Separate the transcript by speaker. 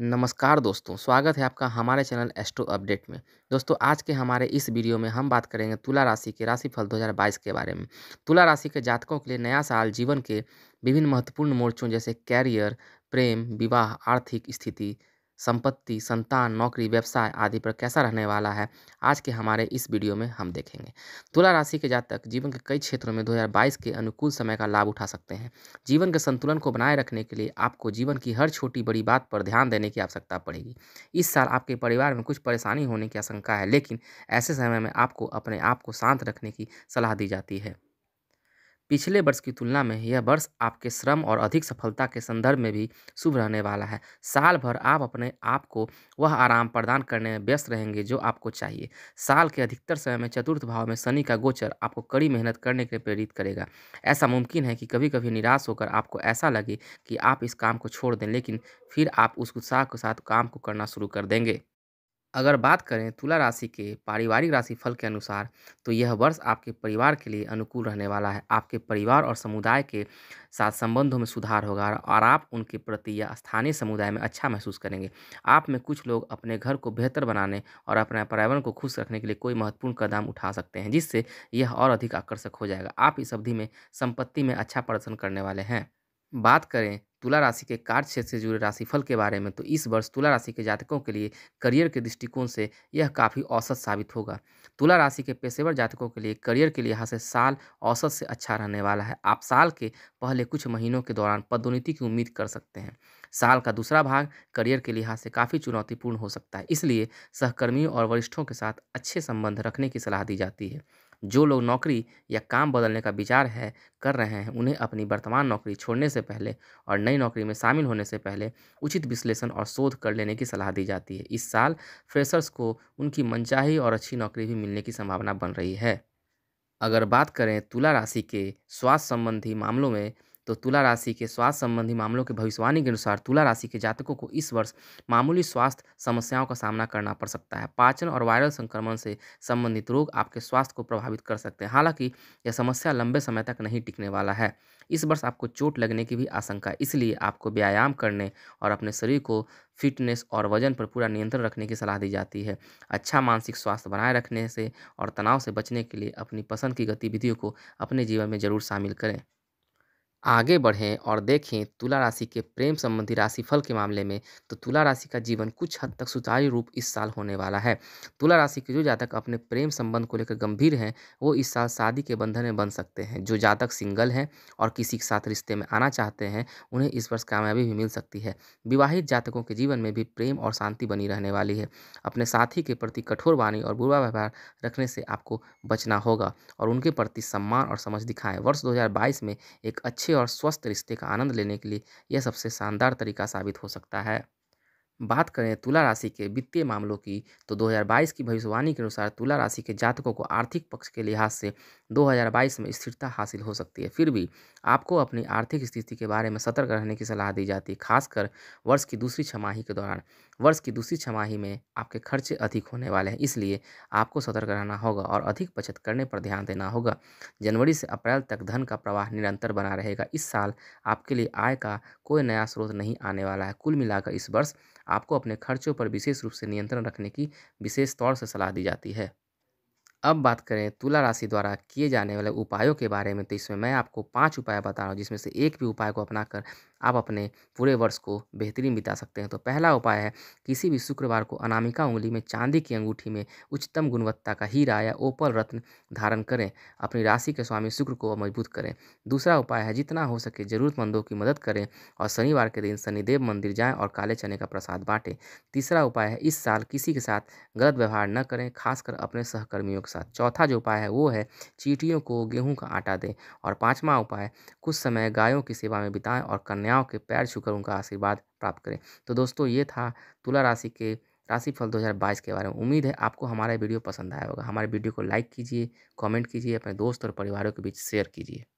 Speaker 1: नमस्कार दोस्तों स्वागत है आपका हमारे चैनल एस्ट्रो अपडेट में दोस्तों आज के हमारे इस वीडियो में हम बात करेंगे तुला राशि के राशिफल 2022 के बारे में तुला राशि के जातकों के लिए नया साल जीवन के विभिन्न महत्वपूर्ण मोर्चों जैसे कैरियर प्रेम विवाह आर्थिक स्थिति संपत्ति संतान नौकरी व्यवसाय आदि पर कैसा रहने वाला है आज के हमारे इस वीडियो में हम देखेंगे तुला राशि के जातक जीवन के कई क्षेत्रों में 2022 के अनुकूल समय का लाभ उठा सकते हैं जीवन के संतुलन को बनाए रखने के लिए आपको जीवन की हर छोटी बड़ी बात पर ध्यान देने की आवश्यकता पड़ेगी इस साल आपके परिवार में कुछ परेशानी होने की आशंका है लेकिन ऐसे समय में आपको अपने आप को शांत रखने की सलाह दी जाती है पिछले वर्ष की तुलना में यह वर्ष आपके श्रम और अधिक सफलता के संदर्भ में भी शुभ रहने वाला है साल भर आप अपने आप को वह आराम प्रदान करने में व्यस्त रहेंगे जो आपको चाहिए साल के अधिकतर समय में चतुर्थ भाव में शनि का गोचर आपको कड़ी मेहनत करने के लिए प्रेरित करेगा ऐसा मुमकिन है कि कभी कभी निराश होकर आपको ऐसा लगे कि आप इस काम को छोड़ दें लेकिन फिर आप उस उत्साह के साथ काम को करना शुरू कर देंगे अगर बात करें तुला राशि के पारिवारिक राशिफल के अनुसार तो यह वर्ष आपके परिवार के लिए अनुकूल रहने वाला है आपके परिवार और समुदाय के साथ संबंधों में सुधार होगा और आप उनके प्रति या स्थानीय समुदाय में अच्छा महसूस करेंगे आप में कुछ लोग अपने घर को बेहतर बनाने और अपने पर्यावरण को खुश रखने के लिए कोई महत्वपूर्ण कदम उठा सकते हैं जिससे यह और अधिक आकर्षक हो जाएगा आप इस अवधि में संपत्ति में अच्छा प्रदर्शन करने वाले हैं बात करें तुला राशि के कार्य क्षेत्र से जुड़े राशिफल के बारे में तो इस वर्ष तुला राशि के जातकों के लिए करियर के दृष्टिकोण से यह काफ़ी औसत साबित होगा तुला राशि के पेशेवर जातकों के लिए करियर के लिहाज से साल औसत से अच्छा रहने वाला है आप साल के पहले कुछ महीनों के दौरान पदोन्नति की उम्मीद कर सकते हैं साल का दूसरा भाग करियर के लिहाज से काफ़ी चुनौतीपूर्ण हो सकता है इसलिए सहकर्मियों और वरिष्ठों के साथ अच्छे संबंध रखने की सलाह दी जाती है जो लोग नौकरी या काम बदलने का विचार है कर रहे हैं उन्हें अपनी वर्तमान नौकरी छोड़ने से पहले और नई नौकरी में शामिल होने से पहले उचित विश्लेषण और शोध कर लेने की सलाह दी जाती है इस साल फ्रेशर्स को उनकी मनचाही और अच्छी नौकरी भी मिलने की संभावना बन रही है अगर बात करें तुला राशि के स्वास्थ्य संबंधी मामलों में तो तुला राशि के स्वास्थ्य संबंधी मामलों के भविष्यवाणी के अनुसार तुला राशि के जातकों को इस वर्ष मामूली स्वास्थ्य समस्याओं का सामना करना पड़ सकता है पाचन और वायरल संक्रमण से संबंधित रोग आपके स्वास्थ्य को प्रभावित कर सकते हैं हालांकि यह समस्या लंबे समय तक नहीं टिकने वाला है इस वर्ष आपको चोट लगने की भी आशंका है इसलिए आपको व्यायाम करने और अपने शरीर को फिटनेस और वजन पर पूरा नियंत्रण रखने की सलाह दी जाती है अच्छा मानसिक स्वास्थ्य बनाए रखने से और तनाव से बचने के लिए अपनी पसंद की गतिविधियों को अपने जीवन में जरूर शामिल करें आगे बढ़ें और देखें तुला राशि के प्रेम संबंधी राशिफल के मामले में तो तुला राशि का जीवन कुछ हद तक सुचारू रूप इस साल होने वाला है तुला राशि के जो जातक अपने प्रेम संबंध को लेकर गंभीर हैं वो इस साल शादी के बंधन में बन सकते हैं जो जातक सिंगल हैं और किसी के साथ रिश्ते में आना चाहते हैं उन्हें इस वर्ष कामयाबी भी मिल सकती है विवाहित जातकों के जीवन में भी प्रेम और शांति बनी रहने वाली है अपने साथी के प्रति कठोर वाणी और बुरा व्यवहार रखने से आपको बचना होगा और उनके प्रति सम्मान और समझ दिखाएं वर्ष दो में एक अच्छे और स्वस्थ रिश्ते का आनंद लेने के लिए यह सबसे शानदार तरीका साबित हो सकता है बात करें तुला राशि के वित्तीय मामलों की तो 2022 की भविष्यवाणी के अनुसार तुला राशि के जातकों को आर्थिक पक्ष के लिहाज से 2022 में स्थिरता हासिल हो सकती है फिर भी आपको अपनी आर्थिक स्थिति के बारे में सतर्क रहने की सलाह दी जाती है खासकर वर्ष की दूसरी छमाही के दौरान वर्ष की दूसरी छमाही में आपके खर्चे अधिक होने वाले हैं इसलिए आपको सतर्क रहना होगा और अधिक बचत करने पर ध्यान देना होगा जनवरी से अप्रैल तक धन का प्रवाह निरंतर बना रहेगा इस साल आपके लिए आय का कोई नया स्रोत नहीं आने वाला है कुल मिलाकर इस वर्ष आपको अपने खर्चों पर विशेष रूप से नियंत्रण रखने की विशेष तौर से सलाह दी जाती है अब बात करें तुला राशि द्वारा किए जाने वाले उपायों के बारे में तो इसमें मैं आपको पाँच उपाय बता रहा हूँ जिसमें से एक भी उपाय को अपनाकर आप अपने पूरे वर्ष को बेहतरीन बिता सकते हैं तो पहला उपाय है किसी भी शुक्रवार को अनामिका उंगली में चांदी की अंगूठी में उच्चतम गुणवत्ता का हीरा या ओपल रत्न धारण करें अपनी राशि के स्वामी शुक्र को मजबूत करें दूसरा उपाय है जितना हो सके ज़रूरतमंदों की मदद करें और शनिवार के दिन शनिदेव मंदिर जाएँ और काले चने का प्रसाद बांटें तीसरा उपाय है इस साल किसी के साथ गलत व्यवहार न करें खासकर अपने सहकर्मियों के साथ साथ चौथा जो उपाय है वो है चीटियों को गेहूं का आटा दें और पाँचवा उपाय कुछ समय गायों की सेवा में बिताएं और कन्याओं के पैर छूकर उनका आशीर्वाद प्राप्त करें तो दोस्तों ये था तुला राशि के राशिफल 2022 के बारे में उम्मीद है आपको हमारा वीडियो पसंद आया होगा हमारे वीडियो को लाइक कीजिए कमेंट कीजिए अपने दोस्त और परिवारों के बीच शेयर कीजिए